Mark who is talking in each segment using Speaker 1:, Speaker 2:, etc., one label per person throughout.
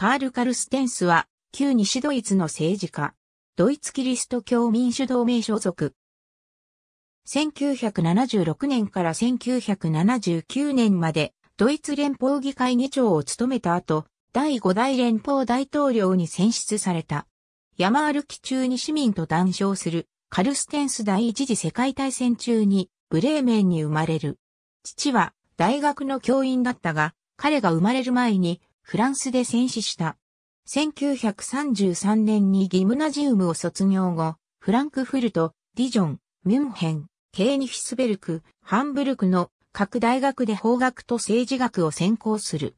Speaker 1: カール・カルステンスは、旧西ドイツの政治家。ドイツキリスト教民主同盟所属。1976年から1979年まで、ドイツ連邦議会議長を務めた後、第5代連邦大統領に選出された。山歩き中に市民と談笑する、カルステンス第一次世界大戦中に、ブレーメンに生まれる。父は、大学の教員だったが、彼が生まれる前に、フランスで戦死した。1933年にギムナジウムを卒業後、フランクフルト、ディジョン、ミュンヘン、ケーニヒスベルク、ハンブルクの各大学で法学と政治学を専攻する。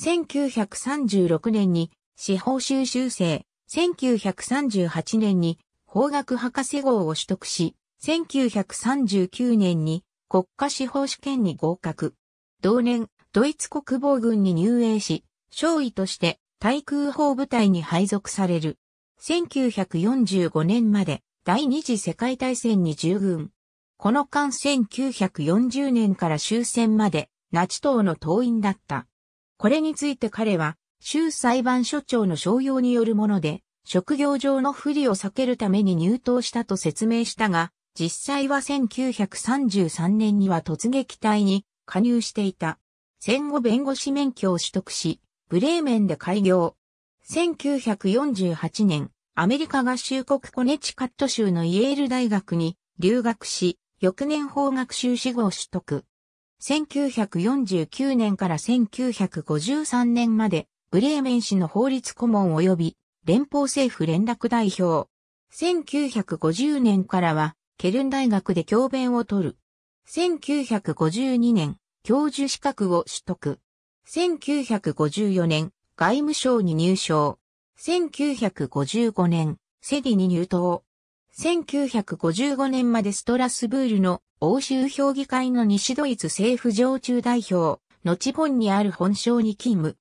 Speaker 1: 1936年に司法修習生、1938年に法学博士号を取得し、1939年に国家司法試験に合格。同年、ドイツ国防軍に入営し、少尉として対空砲部隊に配属される。1945年まで第二次世界大戦に従軍。この間1940年から終戦までナチ党の党員だった。これについて彼は州裁判所長の商用によるもので、職業上の不利を避けるために入党したと説明したが、実際は1933年には突撃隊に加入していた。戦後弁護士免許を取得し、ブレーメンで開業。1948年、アメリカ合衆国コネチカット州のイエール大学に留学し、翌年法学修士号を取得。1949年から1953年まで、ブレーメン市の法律顧問及び連邦政府連絡代表。1950年からは、ケルン大学で教鞭を取る。1952年、教授資格を取得。1954年、外務省に入省。1955年、セディに入党。1955年までストラスブールの欧州評議会の西ドイツ政府常駐代表、後本にある本省に勤務。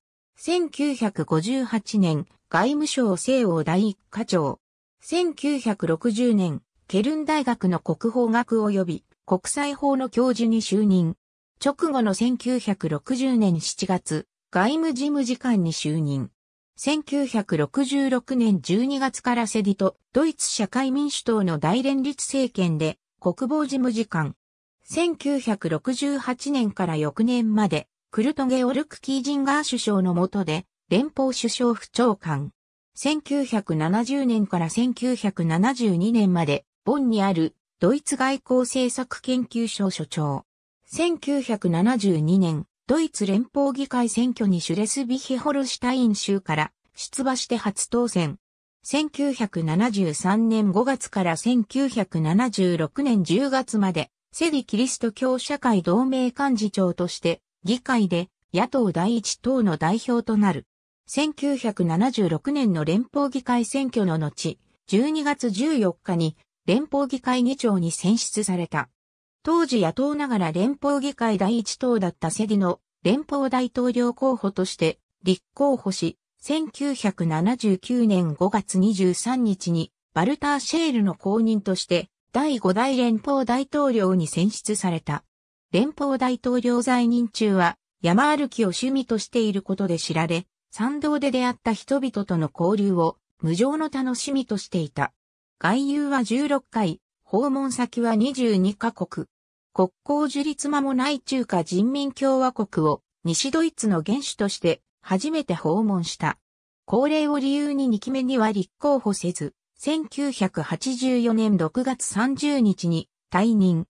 Speaker 1: 1958年、外務省西欧第一課長。1960年、ケルン大学の国法学及び国際法の教授に就任。直後の1960年7月、外務事務次官に就任。1966年12月からセディとドイツ社会民主党の大連立政権で国防事務次官。1968年から翌年までクルトゲオルク・キージンガー首相の下で連邦首相府長官。1970年から1972年までボンにあるドイツ外交政策研究所所長。1972年、ドイツ連邦議会選挙にシュレスビヒホルシュタイン州から出馬して初当選。1973年5月から1976年10月まで、セリキリスト教社会同盟幹事長として、議会で野党第一党の代表となる。1976年の連邦議会選挙の後、12月14日に連邦議会議長に選出された。当時野党ながら連邦議会第一党だったセディの連邦大統領候補として立候補し、1979年5月23日にバルター・シェールの公認として第5代連邦大統領に選出された。連邦大統領在任中は山歩きを趣味としていることで知られ、参道で出会った人々との交流を無常の楽しみとしていた。外遊は16回、訪問先は22カ国。国交樹立間もない中華人民共和国を西ドイツの元首として初めて訪問した。高齢を理由に2期目には立候補せず、1984年6月30日に退任。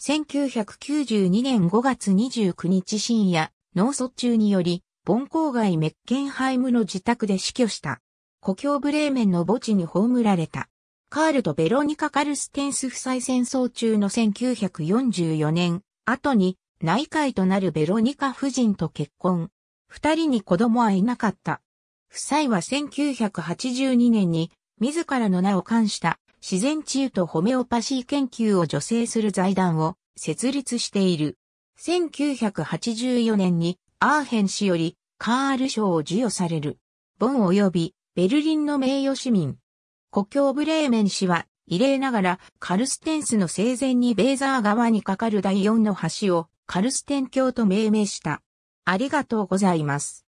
Speaker 1: 1992年5月29日深夜、脳卒中により、盆郊外メッケンハイムの自宅で死去した。故郷ブレーメンの墓地に葬られた。カールとベロニカ・カルステンス夫妻戦争中の1944年、後に内海となるベロニカ夫人と結婚。二人に子供はいなかった。夫妻は1982年に自らの名を冠した自然治癒とホメオパシー研究を助成する財団を設立している。1984年にアーヘン氏よりカール賞を授与される。ボン及びベルリンの名誉市民、故郷ブレーメン氏は、異例ながら、カルステンスの生前にベーザー川に架かる第4の橋を、カルステン橋と命名した。ありがとうございます。